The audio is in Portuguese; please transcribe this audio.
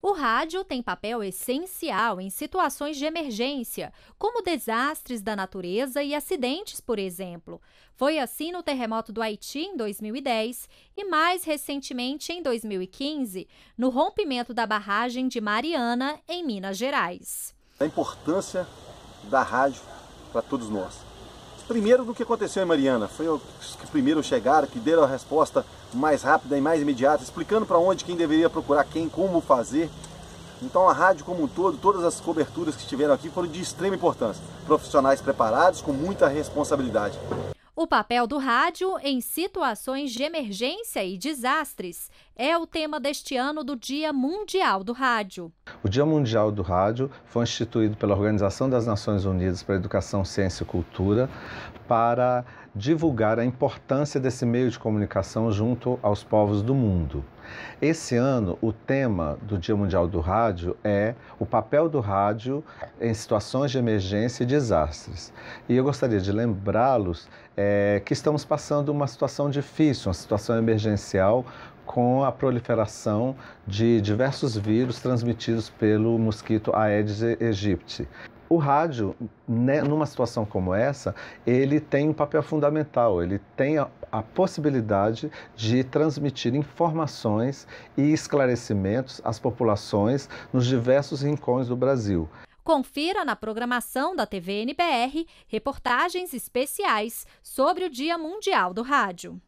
O rádio tem papel essencial em situações de emergência, como desastres da natureza e acidentes, por exemplo. Foi assim no terremoto do Haiti em 2010 e mais recentemente em 2015, no rompimento da barragem de Mariana, em Minas Gerais. A importância da rádio para todos nós. Primeiro do que aconteceu em Mariana, foi os que primeiro chegaram, que deram a resposta mais rápida e mais imediata, explicando para onde quem deveria procurar quem, como fazer. Então a rádio como um todo, todas as coberturas que tiveram aqui foram de extrema importância. Profissionais preparados, com muita responsabilidade. O papel do rádio em situações de emergência e desastres é o tema deste ano do Dia Mundial do Rádio. O Dia Mundial do Rádio foi instituído pela Organização das Nações Unidas para Educação, Ciência e Cultura para divulgar a importância desse meio de comunicação junto aos povos do mundo. Esse ano, o tema do Dia Mundial do Rádio é o papel do rádio em situações de emergência e desastres. E eu gostaria de lembrá-los é, que estamos passando uma situação difícil, uma situação emergencial com a proliferação de diversos vírus transmitidos pelo mosquito Aedes aegypti. O rádio, né, numa situação como essa, ele tem um papel fundamental, ele tem a a possibilidade de transmitir informações e esclarecimentos às populações nos diversos rincões do Brasil. Confira na programação da TVNBR reportagens especiais sobre o Dia Mundial do Rádio.